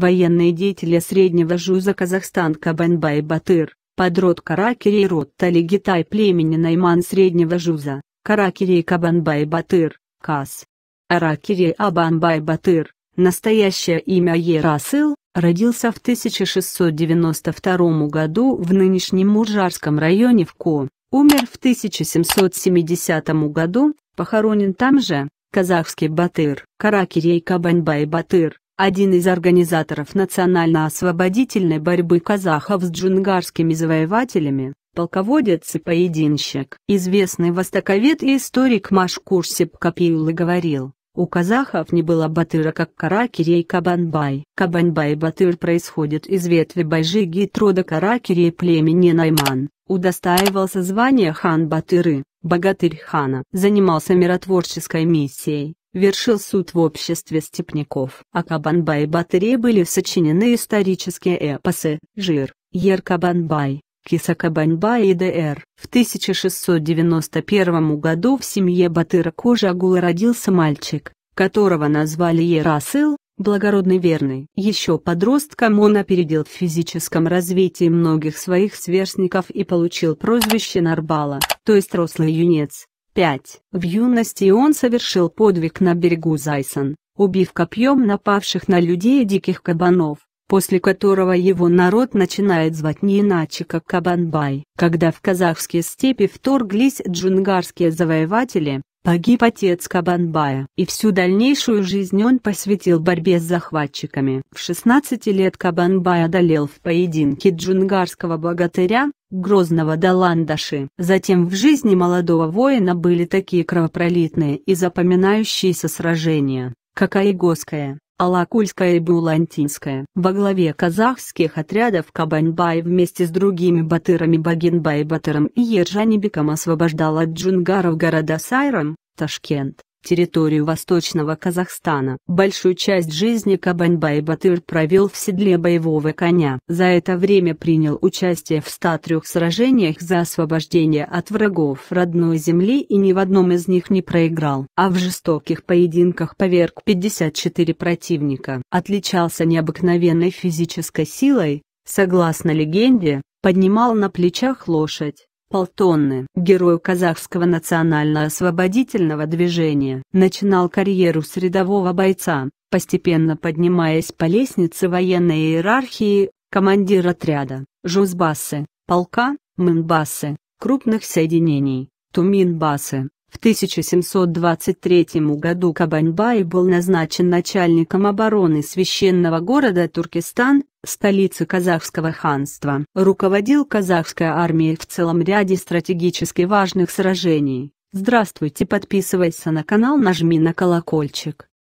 военные деятели Среднего Жуза Казахстан Кабанбай Батыр, подрод Каракири и род Талигитай племени Найман Среднего Жуза, Каракири Кабанбай Батыр, Кас. Аракири Абанбай Батыр, настоящее имя Ерасыл, родился в 1692 году в нынешнем Муржарском районе в Ко, умер в 1770 году, похоронен там же, казахский Батыр, Каракирей Кабанбай Батыр, один из организаторов национально-освободительной борьбы казахов с джунгарскими завоевателями, полководец и поединщик. Известный востоковед и историк Машкур Сепкапиулы говорил, у казахов не было батыра как Каракири и Кабанбай. Кабанбай и батыр происходит из ветви Байжиги и рода Каракири и племени Найман. Удостаивался звания хан Батыры, богатырь хана. Занимался миротворческой миссией, вершил суд в обществе степняков. О а Кабанбай Батыре были сочинены исторические эпосы «Жир», «Ер Кабанбай», «Киса Кабанбай» и «ДР». В 1691 году в семье Батыра Кожагула родился мальчик, которого назвали Ерасыл, благородный верный. Еще подростком он опередил в физическом развитии многих своих сверстников и получил прозвище Нарбала, то есть рослый юнец. 5. В юности он совершил подвиг на берегу Зайсон, убив копьем напавших на людей диких кабанов, после которого его народ начинает звать не иначе как Кабанбай. Когда в казахские степи вторглись джунгарские завоеватели, погиб отец Кабанбая, и всю дальнейшую жизнь он посвятил борьбе с захватчиками. В 16 лет Кабанбай одолел в поединке джунгарского богатыря, Грозного до Затем в жизни молодого воина были такие кровопролитные и запоминающиеся сражения, как Айгоская, Алакульская и Булантинская. Во главе казахских отрядов Кабаньбай вместе с другими батырами Багинбай Батыром и Ержанибеком освобождал от джунгаров города Сайрам, Ташкент территорию Восточного Казахстана. Большую часть жизни Кабанбай Батыр провел в седле боевого коня. За это время принял участие в 103 сражениях за освобождение от врагов родной земли и ни в одном из них не проиграл, а в жестоких поединках поверг 54 противника. Отличался необыкновенной физической силой, согласно легенде, поднимал на плечах лошадь, Полтонны, герой казахского национально-освободительного движения, начинал карьеру с рядового бойца, постепенно поднимаясь по лестнице военной иерархии, командир отряда, жузбасы, полка, мынбасы, крупных соединений, туминбасы. В 1723 году Кабаньбай был назначен начальником обороны священного города Туркестан, столицы казахского ханства. Руководил казахской армией в целом ряде стратегически важных сражений. Здравствуйте, подписывайся на канал, нажми на колокольчик.